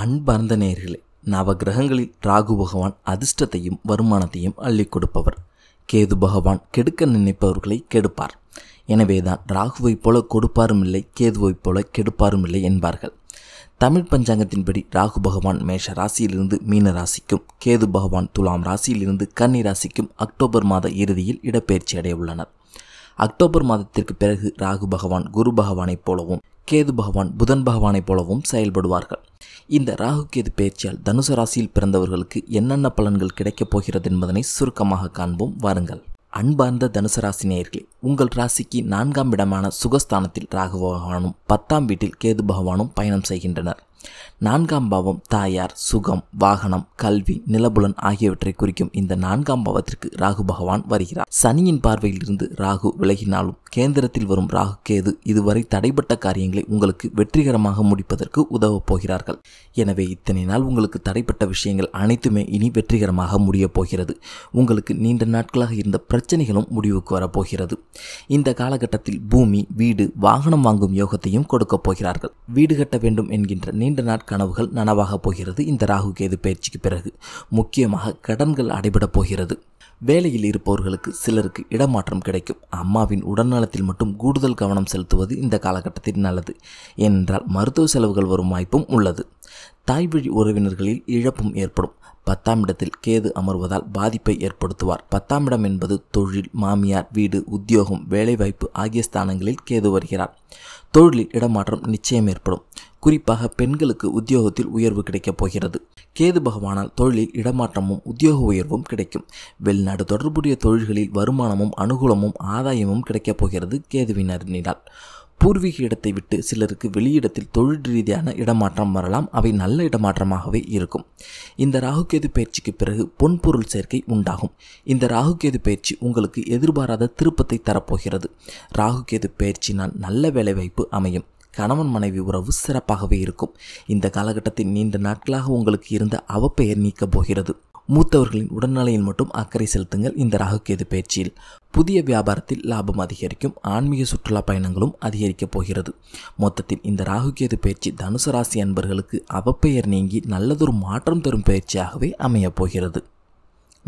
அன்பார்ந்த நேர்களே நவகிரகங்களில் ராகு பகவான் அதிர்ஷ்டத்தையும் வருமானத்தையும் அள்ளி கொடுப்பவர் கேது பகவான் கெடுக்க நினைப்பவர்களை கெடுப்பார் எனவேதான் ராகுவைப் போல கொடுப்பாரும் இல்லை கேதுவைப் போல கெடுப்பாரும் இல்லை என்பார்கள் தமிழ் பஞ்சாங்கத்தின்படி ராகு பகவான் மேஷ ராசியிலிருந்து மீன ராசிக்கும் கேது பகவான் துலாம் ராசியிலிருந்து கன்னி ராசிக்கும் அக்டோபர் மாத இறுதியில் இடப்பெயர்ச்சி அடைய உள்ளனர் அக்டோபர் மாதத்திற்கு பிறகு ராகு பகவான் குரு பகவானைப் போலவும் கேது பகவான் புதன் பகவானைப் போலவும் செயல்படுவார்கள் இந்த ராகு கேது தனுசு ராசியில் பிறந்தவர்களுக்கு என்னென்ன பலன்கள் கிடைக்கப் போகிறது என்பதனை சுருக்கமாக காண்போம் வாருங்கள் அன்பார்ந்த தனுசு ராசி நேயர்களே உங்கள் ராசிக்கு நான்காம் இடமான சுகஸ்தானத்தில் ராகு பகவானும் பத்தாம் வீட்டில் கேது பகவானும் பயணம் செய்கின்றனர் நான்காம் பாவம் தாயார் சுகம் வாகனம் கல்வி நிலபுலன் ஆகியவற்றை குறிக்கும் இந்த நான்காம் பாவத்திற்கு ராகு பகவான் வருகிறார் சனியின் பார்வையில் இருந்து ராகு விலகினாலும் கேந்திரத்தில் வரும் ராகு கேது இதுவரை தடைப்பட்ட காரியங்களை உங்களுக்கு வெற்றிகரமாக முடிப்பதற்கு உதவப் போகிறார்கள் எனவே இத்தனை நாள் உங்களுக்கு தடைப்பட்ட விஷயங்கள் அனைத்துமே இனி வெற்றிகரமாக முடியப் போகிறது உங்களுக்கு நீண்ட நாட்களாக இருந்த பிரச்சனைகளும் முடிவுக்கு வரப்போகிறது இந்த காலகட்டத்தில் பூமி வீடு வாகனம் வாங்கும் யோகத்தையும் கொடுக்கப் போகிறார்கள் வீடு கட்ட வேண்டும் என்கின்ற நீண்ட நாட்கனவுகள் நனவாகப் போகிறது இந்த ராகு கேது பயிற்சிக்கு பிறகு முக்கியமாக கடன்கள் அடைபடப் போகிறது வேலையில் இருப்பவர்களுக்கு சிலருக்கு இடமாற்றம் கிடைக்கும் அம்மாவின் உடல்நலத்தில் மட்டும் கூடுதல் கவனம் செலுத்துவது இந்த காலகட்டத்தில் நல்லது ஏனென்றால் மருத்துவ செலவுகள் வரும் வாய்ப்பும் உள்ளது தாய்வழி உறவினர்களில் இழப்பும் ஏற்படும் பத்தாம் இடத்தில் கேது அமர்வதால் பாதிப்பை ஏற்படுத்துவார் பத்தாம் இடம் என்பது தொழில் மாமியார் வீடு உத்தியோகம் வேலைவாய்ப்பு ஆகிய ஸ்தானங்களில் கேது வருகிறார் தொழிலில் இடமாற்றம் நிச்சயம் ஏற்படும் குறிப்பாக பெண்களுக்கு உத்தியோகத்தில் உயர்வு கிடைக்கப் போகிறது கேது பகவானால் தொழிலில் இடமாற்றமும் உத்தியோக உயர்வும் கிடைக்கும் வெளிநாடு தொடர்புடைய தொழில்களில் வருமானமும் அனுகூலமும் ஆதாயமும் கிடைக்கப் போகிறது கேதுவினரினால் பூர்வீக இடத்தை விட்டு சிலருக்கு வெளியிடத்தில் தொழில் ரீதியான இடமாற்றம் வரலாம் அவை நல்ல இடமாற்றமாகவே இருக்கும் இந்த ராகுகேது பயிற்சிக்கு பிறகு பொன்பொருள் சேர்க்கை உண்டாகும் இந்த ராகுகேது பயிற்சி உங்களுக்கு எதிர்பாராத திருப்பத்தை தரப்போகிறது ராகுகேது பயிற்சினால் நல்ல வேலைவாய்ப்பு அமையும் கணவன் மனைவி உறவு சிறப்பாகவே இருக்கும் இந்த காலகட்டத்தில் நீண்ட நாட்களாக உங்களுக்கு இருந்த அவப்பெயர் நீக்கப் போகிறது மூத்தவர்களின் உடல்நலையில் மட்டும் அக்கறை செலுத்துங்கள் இந்த கேது பேச்சில் புதிய வியாபாரத்தில் லாபம் அதிகரிக்கும் ஆன்மீக சுற்றுலா பயணங்களும் அதிகரிக்கப் போகிறது மொத்தத்தில் இந்த ராகுகேது பயிற்சி தனுசு ராசி அன்பர்களுக்கு அவப்பெயர் நீங்கி நல்லதொரு மாற்றம் தரும் பயிற்சியாகவே அமையப் போகிறது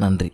நன்றி